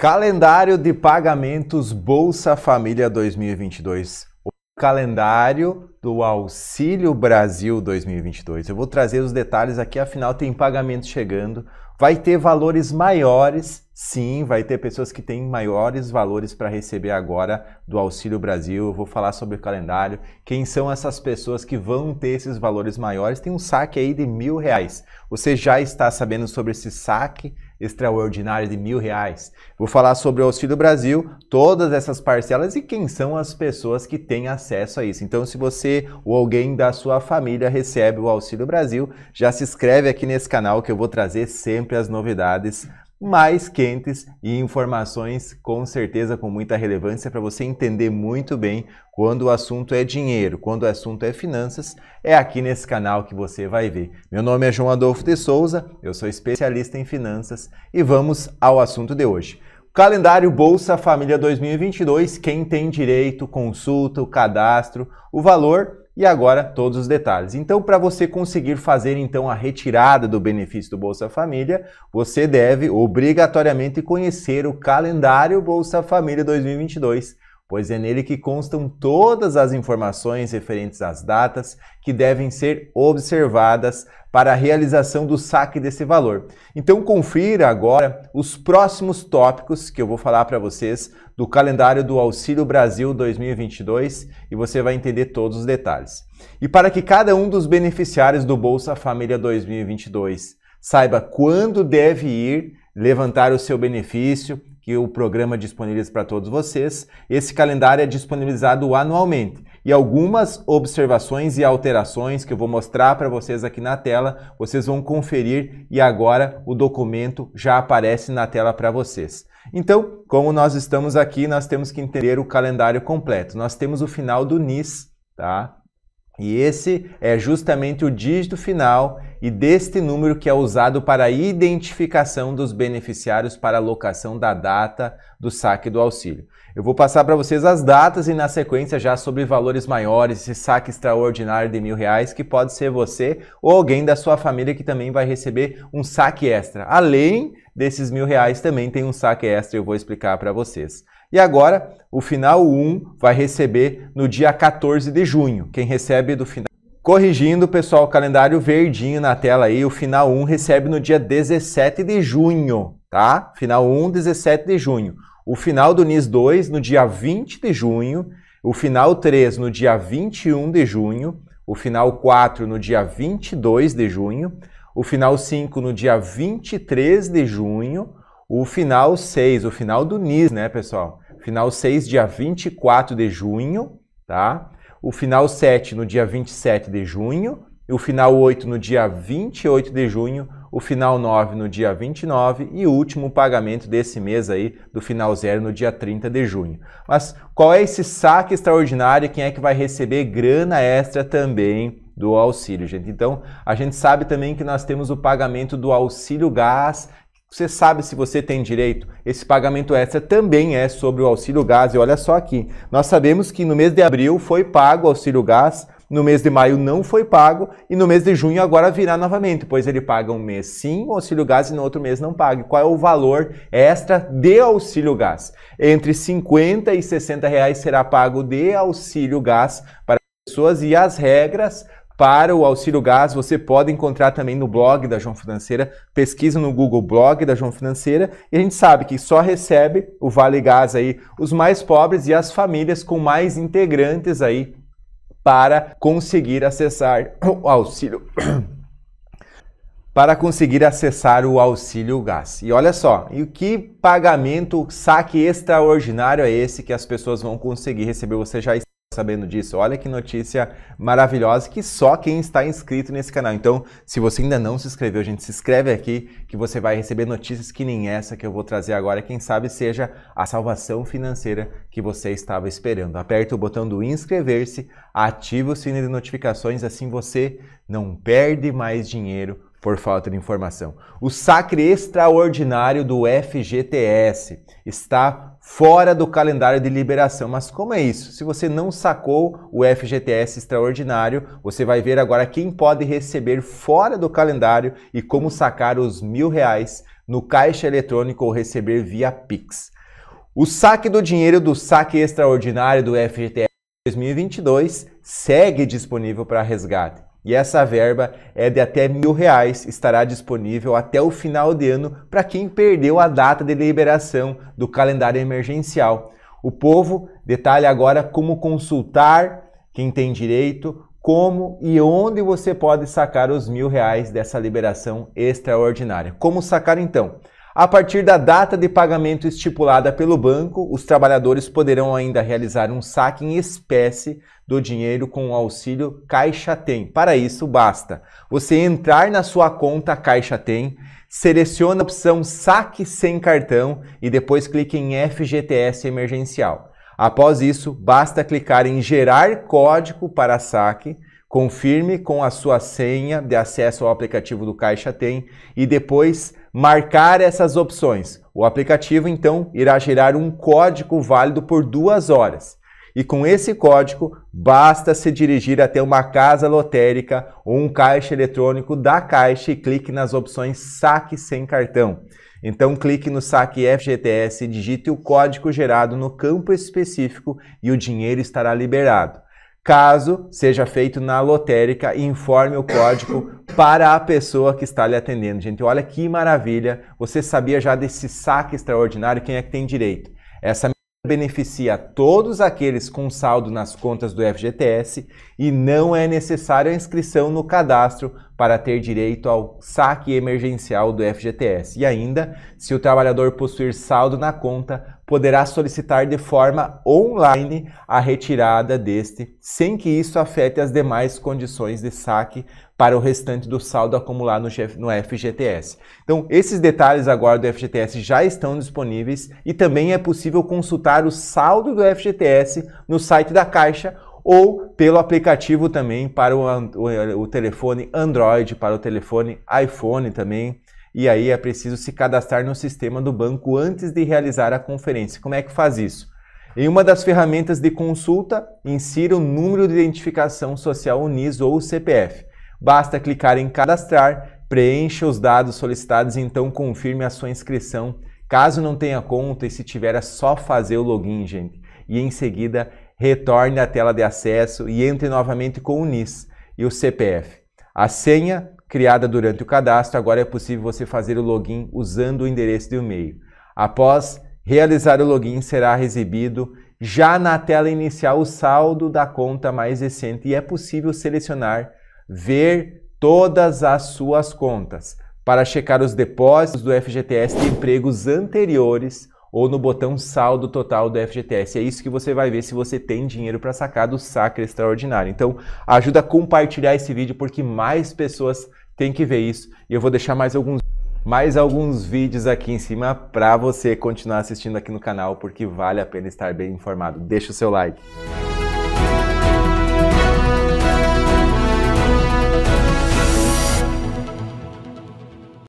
Calendário de pagamentos Bolsa Família 2022. O calendário do Auxílio Brasil 2022. Eu vou trazer os detalhes aqui, afinal tem pagamento chegando. Vai ter valores maiores, sim, vai ter pessoas que têm maiores valores para receber agora do Auxílio Brasil. Eu vou falar sobre o calendário, quem são essas pessoas que vão ter esses valores maiores. Tem um saque aí de mil reais. Você já está sabendo sobre esse saque extraordinário de mil reais. Vou falar sobre o Auxílio Brasil, todas essas parcelas e quem são as pessoas que têm acesso a isso. Então, se você você ou alguém da sua família recebe o Auxílio Brasil, já se inscreve aqui nesse canal que eu vou trazer sempre as novidades mais quentes e informações com certeza com muita relevância para você entender muito bem quando o assunto é dinheiro, quando o assunto é finanças, é aqui nesse canal que você vai ver. Meu nome é João Adolfo de Souza, eu sou especialista em finanças e vamos ao assunto de hoje. Calendário Bolsa Família 2022, quem tem direito, consulta, o cadastro, o valor e agora todos os detalhes. Então, para você conseguir fazer então a retirada do benefício do Bolsa Família, você deve obrigatoriamente conhecer o calendário Bolsa Família 2022 pois é nele que constam todas as informações referentes às datas que devem ser observadas para a realização do saque desse valor. Então confira agora os próximos tópicos que eu vou falar para vocês do calendário do Auxílio Brasil 2022 e você vai entender todos os detalhes. E para que cada um dos beneficiários do Bolsa Família 2022 saiba quando deve ir levantar o seu benefício que o programa disponibiliza para todos vocês. Esse calendário é disponibilizado anualmente e algumas observações e alterações que eu vou mostrar para vocês aqui na tela, vocês vão conferir e agora o documento já aparece na tela para vocês. Então, como nós estamos aqui, nós temos que entender o calendário completo. Nós temos o final do NIS, tá? E esse é justamente o dígito final e deste número que é usado para a identificação dos beneficiários para a locação da data do saque do auxílio. Eu vou passar para vocês as datas e na sequência já sobre valores maiores, esse saque extraordinário de mil reais que pode ser você ou alguém da sua família que também vai receber um saque extra. Além desses mil reais também tem um saque extra eu vou explicar para vocês. E agora, o final 1 vai receber no dia 14 de junho. Quem recebe do final. Corrigindo, pessoal, o calendário verdinho na tela aí, o final 1 recebe no dia 17 de junho, tá? Final 1, 17 de junho. O final do NIS 2 no dia 20 de junho, o final 3 no dia 21 de junho, o final 4 no dia 22 de junho, o final 5 no dia 23 de junho, o final 6, o final do NIS, né, pessoal? final 6, dia 24 de junho, tá? O final 7 no dia 27 de junho, o final 8 no dia 28 de junho, o final 9 no dia 29 e o último pagamento desse mês aí, do final 0, no dia 30 de junho. Mas qual é esse saque extraordinário? Quem é que vai receber grana extra também do auxílio, gente? Então, a gente sabe também que nós temos o pagamento do auxílio gás, você sabe se você tem direito? Esse pagamento extra também é sobre o auxílio gás. E olha só aqui, nós sabemos que no mês de abril foi pago o auxílio gás, no mês de maio não foi pago e no mês de junho agora virá novamente, pois ele paga um mês sim o auxílio gás e no outro mês não paga. Qual é o valor extra de auxílio gás? Entre 50 e 60 reais será pago de auxílio gás para pessoas e as regras para o auxílio gás, você pode encontrar também no blog da João Financeira. Pesquisa no Google blog da João Financeira e a gente sabe que só recebe o Vale Gás aí os mais pobres e as famílias com mais integrantes aí para conseguir acessar o auxílio para conseguir acessar o auxílio gás. E olha só, e que pagamento, saque extraordinário é esse que as pessoas vão conseguir receber? Você já sabendo disso. Olha que notícia maravilhosa que só quem está inscrito nesse canal. Então, se você ainda não se inscreveu, gente, se inscreve aqui que você vai receber notícias que nem essa que eu vou trazer agora. Quem sabe seja a salvação financeira que você estava esperando. Aperta o botão do inscrever-se, ativa o sininho de notificações, assim você não perde mais dinheiro por falta de informação. O sacre extraordinário do FGTS está fora do calendário de liberação. Mas como é isso? Se você não sacou o FGTS extraordinário, você vai ver agora quem pode receber fora do calendário e como sacar os mil reais no caixa eletrônico ou receber via Pix. O saque do dinheiro do saque extraordinário do FGTS 2022 segue disponível para resgate. E essa verba é de até mil reais, estará disponível até o final de ano para quem perdeu a data de liberação do calendário emergencial. O povo detalha agora como consultar quem tem direito, como e onde você pode sacar os mil reais dessa liberação extraordinária. Como sacar então? A partir da data de pagamento estipulada pelo banco, os trabalhadores poderão ainda realizar um saque em espécie do dinheiro com o auxílio Caixa Tem. Para isso, basta você entrar na sua conta Caixa Tem, seleciona a opção Saque sem cartão e depois clique em FGTS emergencial. Após isso, basta clicar em Gerar código para saque. Confirme com a sua senha de acesso ao aplicativo do Caixa Tem e depois marcar essas opções. O aplicativo então irá gerar um código válido por duas horas. E com esse código, basta se dirigir até uma casa lotérica ou um caixa eletrônico da Caixa e clique nas opções Saque sem cartão. Então clique no saque FGTS, digite o código gerado no campo específico e o dinheiro estará liberado. Caso seja feito na lotérica, informe o código para a pessoa que está lhe atendendo. Gente, olha que maravilha! Você sabia já desse saque extraordinário? Quem é que tem direito? Essa beneficia todos aqueles com saldo nas contas do FGTS e não é necessária a inscrição no cadastro para ter direito ao saque emergencial do FGTS. E ainda, se o trabalhador possuir saldo na conta, poderá solicitar de forma online a retirada deste, sem que isso afete as demais condições de saque para o restante do saldo acumulado no FGTS. Então, esses detalhes agora do FGTS já estão disponíveis e também é possível consultar o saldo do FGTS no site da Caixa ou pelo aplicativo também para o, o, o, telefone Android, para o telefone iPhone também e aí é preciso se cadastrar no sistema do banco antes de realizar a conferência. Como é que faz isso? Em uma das ferramentas de consulta, insira o número de identificação social UNIS ou CPF. Basta clicar em cadastrar, preencha os dados solicitados e então confirme a sua inscrição. Caso não tenha conta e se tiver é só fazer o login, gente. E em seguida, retorne à tela de acesso e entre novamente com o NIS e o CPF. A senha criada durante o cadastro, agora é possível você fazer o login usando o endereço do e-mail. Após realizar o login, será exibido já na tela inicial o saldo da conta mais recente e é possível selecionar ver todas as suas contas para checar os depósitos do FGTS de empregos anteriores ou no botão saldo total do FGTS. É isso que você vai ver se você tem dinheiro para sacar do saque extraordinário. Então, ajuda a compartilhar esse vídeo porque mais pessoas tem que ver isso. E eu vou deixar mais alguns, mais alguns vídeos aqui em cima para você continuar assistindo aqui no canal, porque vale a pena estar bem informado. Deixa o seu like.